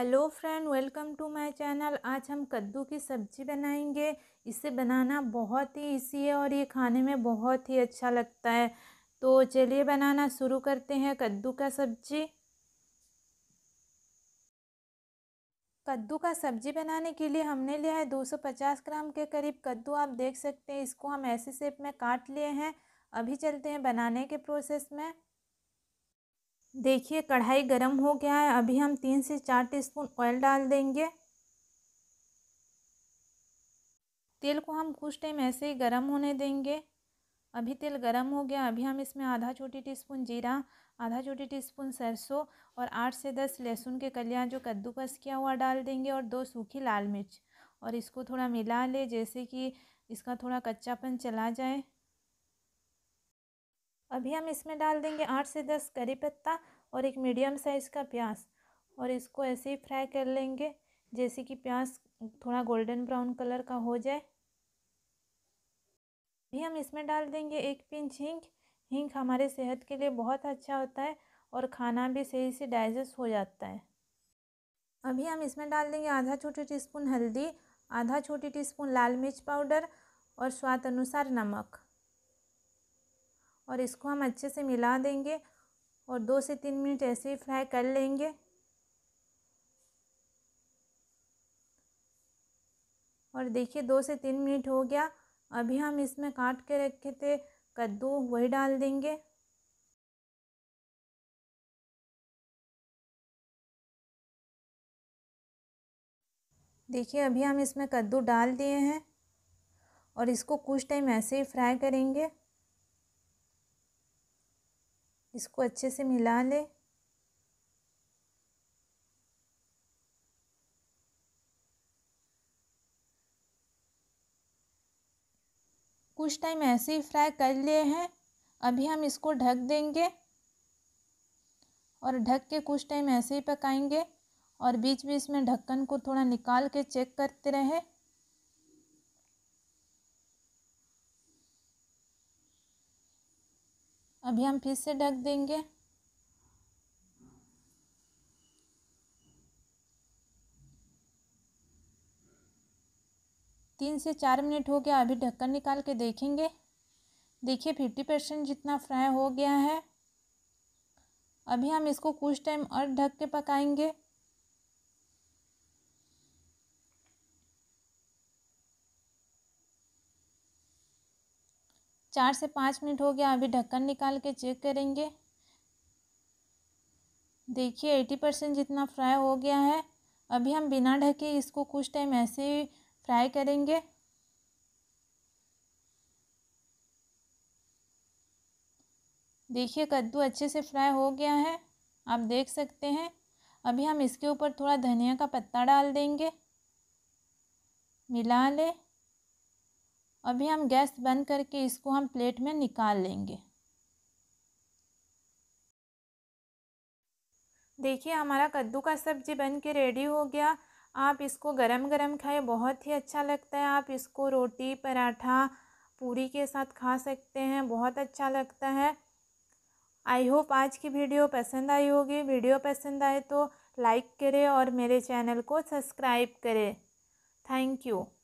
hello friend welcome to my channel आज हम कद्दू की सब्ज़ी बनाएंगे इसे बनाना बहुत ही ईजी है और ये खाने में बहुत ही अच्छा लगता है तो चलिए बनाना शुरू करते हैं कद्दू का सब्ज़ी कद्दू का सब्जी बनाने के लिए हमने लिया है 250 ग्राम के करीब कद्दू आप देख सकते हैं इसको हम ऐसे शेप में काट लिए हैं अभी चलते हैं बनाने के प्रोसेस में देखिए कढ़ाई गरम हो गया है अभी हम तीन से चार टीस्पून ऑयल डाल देंगे तेल को हम कुछ टाइम ऐसे ही गर्म होने देंगे अभी तेल गर्म हो गया अभी हम इसमें आधा छोटी टीस्पून जीरा आधा छोटी टीस्पून सरसों और आठ से दस लहसुन के कलियाँ जो कद्दूकस किया हुआ डाल देंगे और दो सूखी लाल मिर्च और इसको थोड़ा मिला ले जैसे कि इसका थोड़ा कच्चापन चला जाए अभी हम इसमें डाल देंगे आठ से दस करी पत्ता और एक मीडियम साइज़ का प्याज और इसको ऐसे ही फ्राई कर लेंगे जैसे कि प्याज थोड़ा गोल्डन ब्राउन कलर का हो जाए अभी हम इसमें डाल देंगे एक पिंच हिंग हिंग हमारे सेहत के लिए बहुत अच्छा होता है और खाना भी सही से डाइजेस्ट हो जाता है अभी हम इसमें डाल देंगे आधा छोटी टीस्पून हल्दी आधा छोटी टीस्पून लाल मिर्च पाउडर और स्वाद अनुसार नमक और इसको हम अच्छे से मिला देंगे और दो से तीन मिनट ऐसे ही फ्राई कर लेंगे और देखिए दो से तीन मिनट हो गया अभी हम इसमें काट के रखे थे कद्दू वही डाल देंगे देखिए अभी हम इसमें कद्दू डाल दिए हैं और इसको कुछ टाइम ऐसे ही फ्राई करेंगे इसको अच्छे से मिला लें कुछ टाइम ऐसे ही फ्राई कर लिए हैं अभी हम इसको ढक देंगे और ढक के कुछ टाइम ऐसे ही पकाएंगे और बीच बीच में ढक्कन को थोड़ा निकाल के चेक करते रहें अभी हम फिर से ढक देंगे तीन से चार मिनट हो गया अभी ढक्कन निकाल के देखेंगे देखिए फिफ्टी परसेंट जितना फ्राई हो गया है अभी हम इसको कुछ टाइम और ढक के पकाएंगे चार से पाँच मिनट हो गया अभी ढक्कन निकाल के चेक करेंगे देखिए एटी परसेंट जितना फ्राई हो गया है अभी हम बिना ढके इसको कुछ टाइम ऐसे ही फ्राई करेंगे देखिए कद्दू अच्छे से फ्राई हो गया है आप देख सकते हैं अभी हम इसके ऊपर थोड़ा धनिया का पत्ता डाल देंगे मिला लें अभी हम गैस बंद करके इसको हम प्लेट में निकाल लेंगे देखिए हमारा कद्दू का सब्जी बन के रेडी हो गया आप इसको गरम गरम खाए बहुत ही अच्छा लगता है आप इसको रोटी पराठा पूरी के साथ खा सकते हैं बहुत अच्छा लगता है आई होप आज की वीडियो पसंद आई होगी वीडियो पसंद आए तो लाइक करें और मेरे चैनल को सब्सक्राइब करें थैंक यू